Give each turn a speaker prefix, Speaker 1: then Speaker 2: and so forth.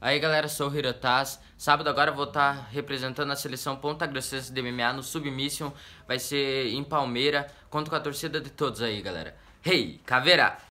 Speaker 1: Aí galera, sou o Hirotaz. Sábado agora vou estar tá representando a seleção Ponta Grossense de MMA no Submission. Vai ser em Palmeira. Conto com a torcida de todos aí, galera. Hey, Caveira!